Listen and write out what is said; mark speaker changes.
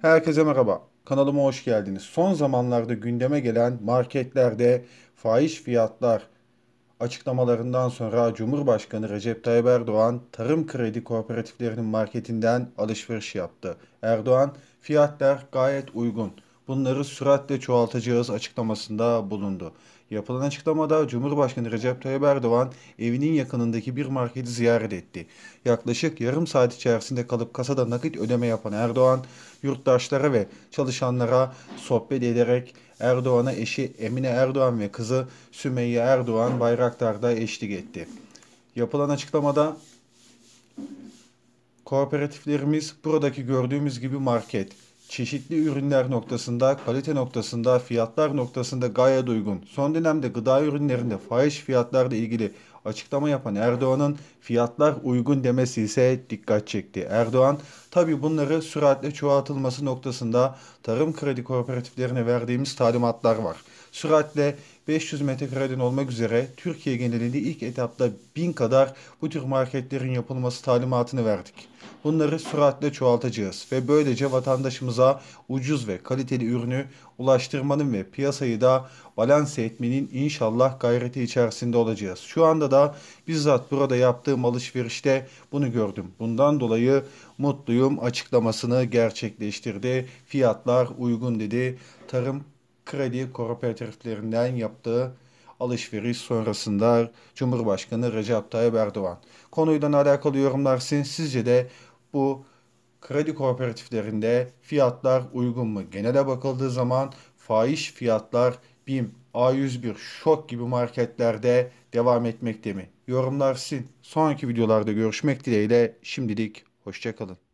Speaker 1: Herkese merhaba. Kanalıma hoş geldiniz. Son zamanlarda gündeme gelen marketlerde faiz fiyatlar açıklamalarından sonra Cumhurbaşkanı Recep Tayyip Erdoğan tarım kredi kooperatiflerinin marketinden alışveriş yaptı. Erdoğan fiyatlar gayet uygun bunları süratle çoğaltacağız açıklamasında bulundu. Yapılan açıklamada Cumhurbaşkanı Recep Tayyip Erdoğan evinin yakınındaki bir marketi ziyaret etti. Yaklaşık yarım saat içerisinde kalıp kasada nakit ödeme yapan Erdoğan, yurttaşlara ve çalışanlara sohbet ederek Erdoğan'a eşi Emine Erdoğan ve kızı Sümeyye Erdoğan Bayraktar'da eşlik etti. Yapılan açıklamada kooperatiflerimiz buradaki gördüğümüz gibi market, çeşitli ürünler noktasında, kalite noktasında, fiyatlar noktasında gayet uygun. Son dönemde gıda ürünlerinde fahiş fiyatlarla ilgili açıklama yapan Erdoğan'ın fiyatlar uygun demesi ise dikkat çekti. Erdoğan tabi bunları süratle çoğaltılması noktasında tarım kredi kooperatiflerine verdiğimiz talimatlar var. Süratle 500 metrekareden olmak üzere Türkiye genelinde ilk etapta 1000 kadar bu tür marketlerin yapılması talimatını verdik. Bunları süratle çoğaltacağız ve böylece vatandaşımıza ucuz ve kaliteli ürünü ulaştırmanın ve piyasayı da balanse etmenin inşallah gayreti içerisinde olacağız. Şu anda da bizzat burada yaptığım alışverişte bunu gördüm. Bundan dolayı mutluyum açıklamasını gerçekleştirdi. Fiyatlar uygun dedi. Tarım kredi kooperatiflerinden yaptığı alışveriş sonrasında Cumhurbaşkanı Recep Tayyip Erdoğan. Konuyla alakalı yorumlar sizce de bu kredi kooperatiflerinde fiyatlar uygun mu? Genele bakıldığı zaman faiz fiyatlar BİM, A101, Şok gibi marketlerde devam etmekte mi? Yorumlar sizin. Sonraki videolarda görüşmek dileğiyle şimdilik hoşçakalın.